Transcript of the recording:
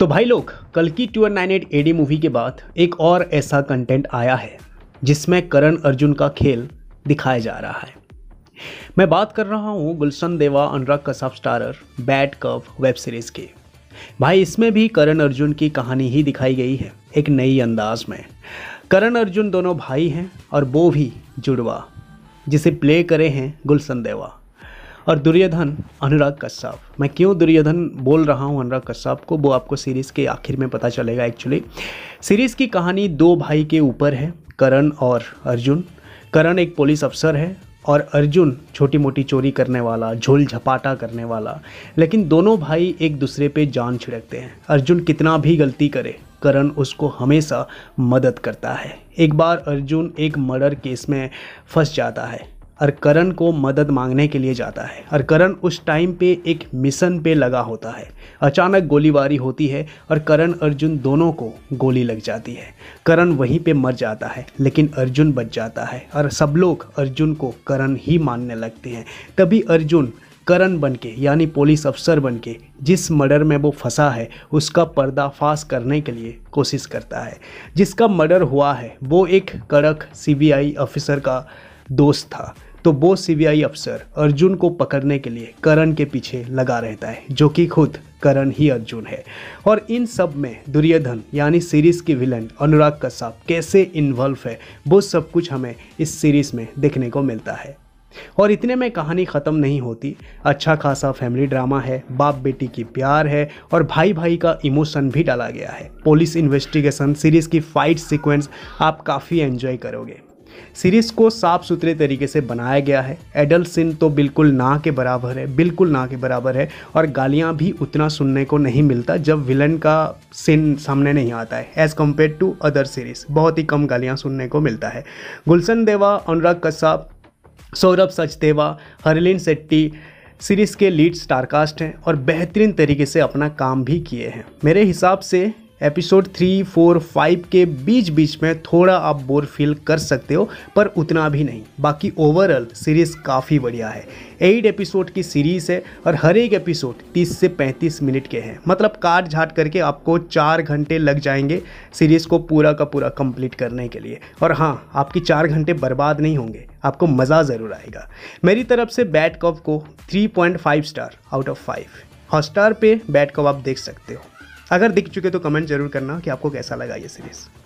तो भाई लोग कल की two nine eight AD movie के बाद एक और ऐसा कंटेंट आया है जिसमें करण अर्जुन का खेल दिखाया जा रहा है मैं बात कर रहा हूँ Gulshan Deva Anurag Kashyap starrer bad cop web series की भाई इसमें भी करण अर्जुन की कहानी ही दिखाई गई है एक नई अंदाज में करण अर्जुन दोनों भाई हैं और वो भी जुड़वा जिसे प्ले करे हैं गुलशन देवा और दुर्योधन अनुराग कश्यप मैं क्यों दुर्योधन बोल रहा हूँ अनुराग कश्यप को वो आपको सीरीज़ के आखिर में पता चलेगा एक्चुअली सीरीज़ की कहानी दो भाई के ऊपर है करण और अर्जुन करण एक पुलिस अफसर है और अर्जुन छोटी मोटी चोरी करने वाला झोल झपाटा करने वाला लेकिन दोनों भाई एक दूसरे पे जान छिड़कते हैं अर्जुन कितना भी गलती करे करण उसको हमेशा मदद करता है एक बार अर्जुन एक मर्डर केस में फंस जाता है और करण को मदद मांगने के लिए जाता है और करण उस टाइम पे एक मिशन पे लगा होता है अचानक गोलीबारी होती है और करण अर्जुन दोनों को गोली लग जाती है करण वहीं पे मर जाता है लेकिन अर्जुन बच जाता है और सब लोग अर्जुन को करण ही मानने लगते हैं तभी अर्जुन करण बन के यानी पुलिस अफसर बन के जिस मर्डर में वो फंसा है उसका पर्दाफाश करने के लिए कोशिश करता है जिसका मर्डर हुआ है वो एक कड़क सीबीआई ऑफिसर का दोस्त था तो वो सीबीआई अफसर अर्जुन को पकड़ने के लिए करण के पीछे लगा रहता है जो कि खुद करण ही अर्जुन है और इन सब में दुर्योधन यानी सीरीज की विलन अनुराग कश्यप कैसे इन्वॉल्व है वो सब कुछ हमें इस सीरीज में देखने को मिलता है और इतने में कहानी ख़त्म नहीं होती अच्छा खासा फैमिली ड्रामा है बाप बेटी की प्यार है और भाई भाई का इमोशन भी डाला गया है पुलिस इन्वेस्टिगेशन सीरीज़ की फाइट सीक्वेंस आप काफ़ी एंजॉय करोगे सीरीज़ को साफ सुथरे तरीके से बनाया गया है एडल्ट सिन तो बिल्कुल ना के बराबर है बिल्कुल ना के बराबर है और गालियाँ भी उतना सुनने को नहीं मिलता जब विलन का सिन सामने नहीं आता है as compared to other series बहुत ही कम गालियाँ सुनने को मिलता है गुलशन देवा अनुराग कश्यप सौरभ सचदेवा हरलिन सेट्टी सीरीज़ के लीड स्टारकास्ट हैं और बेहतरीन तरीके से अपना काम भी किए हैं मेरे हिसाब से एपिसोड थ्री फोर फाइव के बीच बीच में थोड़ा आप बोर फील कर सकते हो पर उतना भी नहीं बाकी ओवरऑल सीरीज़ काफ़ी बढ़िया है एट एपिसोड की सीरीज़ है और हर एक एपिसोड 30 से 35 मिनट के हैं मतलब काट झाट करके आपको चार घंटे लग जाएंगे सीरीज़ को पूरा का पूरा कंप्लीट करने के लिए और हाँ आपकी चार घंटे बर्बाद नहीं होंगे आपको मज़ा ज़रूर आएगा मेरी तरफ से बैट कप को 3.5 star out of five Hotstar पे बैट कप आप देख सकते हो अगर दिख चुके तो कमेंट जरूर करना कि आपको कैसा लगा ये सीरीज़